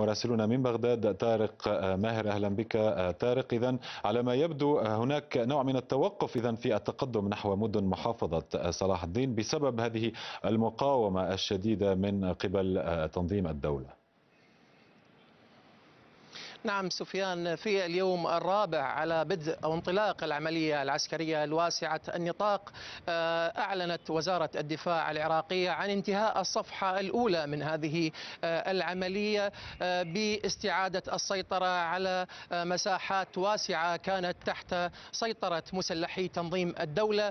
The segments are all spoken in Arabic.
مراسلنا من بغداد طارق آه، ماهر اهلا بك آه، طارق اذا على ما يبدو آه، هناك نوع من التوقف اذا في التقدم نحو مدن محافظه صلاح الدين بسبب هذه المقاومه الشديده من قبل تنظيم الدوله نعم سفيان في اليوم الرابع على بدء أو انطلاق العملية العسكرية الواسعة النطاق آه، أعلنت وزارة الدفاع العراقية عن انتهاء الصفحة الأولى من هذه آه، العملية آه، باستعادة السيطرة على مساحات واسعة كانت تحت سيطرة مسلحي تنظيم الدولة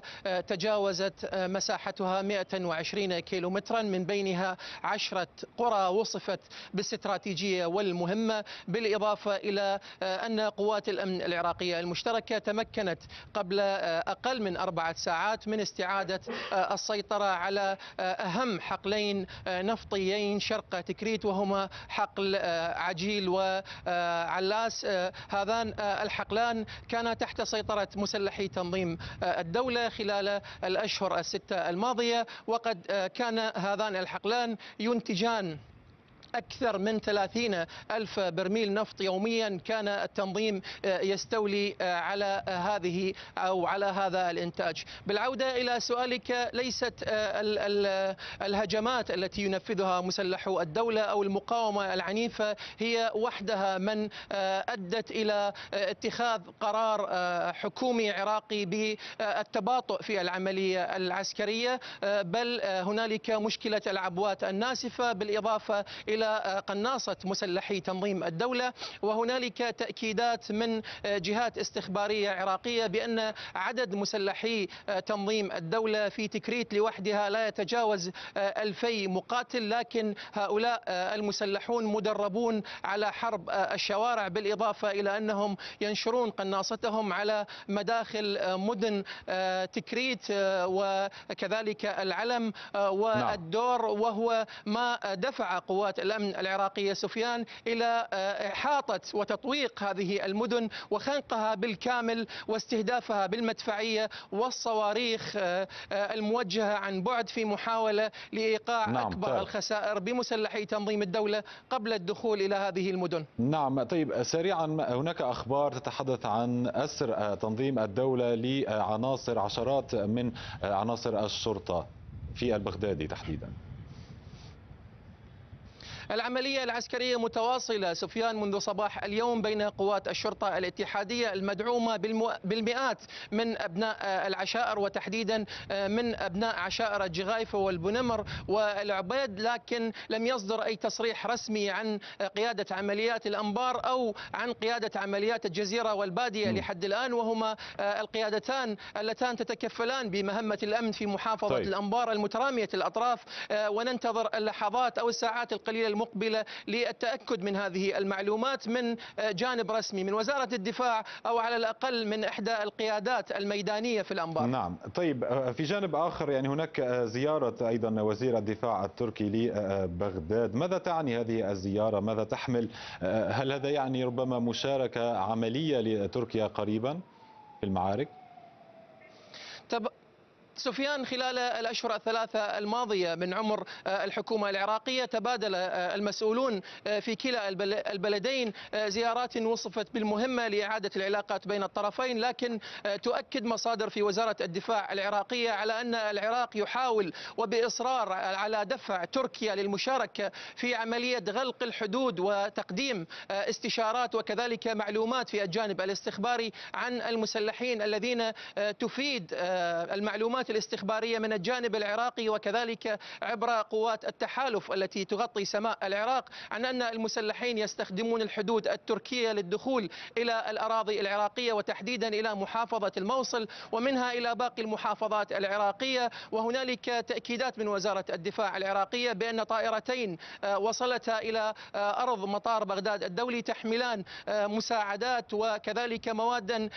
تجاوزت مساحتها 120 كيلومترا من بينها عشرة قرى وصفت بالاستراتيجية والمهمة بالإضافة بالإضافة إلى آه، أن قوات الأمن العراقية المشتركة تمكنت قبل آه، أقل من أربعة ساعات من استعادة آه، السيطرة على أهم حقلين نفطيين شرق تكريت وهما حقل عجيل وعلاس هذان الحقلان كانا تحت سيطرة مسلحي تنظيم الدولة خلال الأشهر الستة الماضية وقد كان هذان الحقلان ينتجان أكثر من 30 ألف برميل نفط يوميا كان التنظيم آه، يستولي آه، على هذه أو على هذا الإنتاج بالعودة إلى سؤالك ليست آه، الهجمات التي ينفذها مسلحو الدولة أو المقاومة العنيفة هي وحدها من أدت إلى اتخاذ قرار حكومي عراقي بالتباطؤ في العملية العسكرية بل هنالك مشكلة العبوات الناسفة بالإضافة إلى إلى قناصة مسلحي تنظيم الدولة وهنالك تأكيدات من جهات استخبارية عراقية بأن عدد مسلحي تنظيم الدولة في تكريت لوحدها لا يتجاوز ألفي مقاتل لكن هؤلاء المسلحون مدربون على حرب الشوارع بالإضافة إلى أنهم ينشرون قناصتهم على مداخل مدن تكريت وكذلك العلم نعم. والدور وهو ما دفع قوات الأمن العراقية سفيان إلى آه، إحاطة وتطويق هذه المدن وخنقها بالكامل واستهدافها بالمدفعية والصواريخ آه، آه، الموجهة عن بعد في محاولة لإيقاع نعم أكبر طيب. الخسائر بمسلحي تنظيم الدولة قبل الدخول إلى هذه المدن نعم طيب سريعا هناك أخبار تتحدث عن أسر تنظيم الدولة لعناصر عشرات من عناصر الشرطة في البغدادي تحديدا العملية العسكرية متواصلة سفيان منذ صباح اليوم بين قوات الشرطة الاتحادية المدعومة بالمئات من أبناء آه، العشائر وتحديدا آه، من أبناء عشائر الجغايفة والبنمر والعبيد لكن لم يصدر أي تصريح رسمي عن آه، قيادة عمليات الأنبار أو عن قيادة عمليات الجزيرة والبادية لحد الآن وهما القيادتان اللتان تتكفلان بمهمة الأمن في محافظة طيب. الأنبار المترامية الأطراف وننتظر اللحظات أو الساعات القليلة المقبلة للتأكد من هذه المعلومات من آه، جانب رسمي من وزارة الدفاع أو على الأقل من إحدى القيادات الميدانية في الأنبار نعم طيب آه، في جانب آخر يعني هناك آه، زيارة أيضا وزير الدفاع التركي لبغداد ماذا تعني هذه الزيارة ماذا تحمل هل هذا يعني ربما مشاركة عملية لتركيا قريبا في المعارك سفيان خلال الأشهر الثلاثة الماضية من عمر آه، الحكومة العراقية تبادل آه، المسؤولون آه، في كلا البلدين زيارات وصفت بالمهمة لإعادة العلاقات بين الطرفين لكن تؤكد مصادر في وزارة الدفاع العراقية على أن العراق يحاول وبإصرار على دفع تركيا للمشاركة في عملية غلق الحدود وتقديم استشارات وكذلك معلومات في الجانب الاستخباري عن المسلحين الذين تفيد المعلومات الاستخبارية من الجانب العراقي وكذلك عبر قوات التحالف التي تغطي سماء العراق عن أن المسلحين يستخدمون الحدود التركية للدخول إلى الأراضي العراقية وتحديدا إلى محافظة الموصل ومنها إلى باقي المحافظات العراقية وهنالك تأكيدات من وزارة الدفاع العراقية بأن طائرتين آه، وصلتا إلى آه، أرض مطار بغداد الدولي تحملان آه، مساعدات وكذلك موادا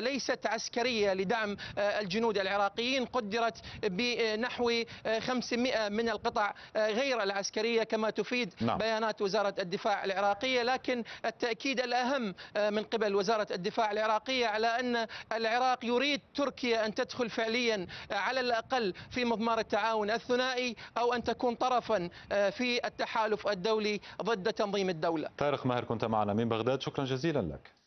ليست عسكرية لدعم الجنود العراقية العراقيين قدرت بنحو 500 من القطع غير العسكرية كما تفيد نعم. بيانات وزارة الدفاع العراقية لكن التأكيد الأهم من قبل وزارة الدفاع العراقية على أن العراق يريد تركيا أن تدخل فعليا على الأقل في مضمار التعاون الثنائي أو أن تكون طرفا آه، في التحالف الدولي ضد تنظيم الدولة طارق ماهر كنت معنا من بغداد شكرا جزيلا لك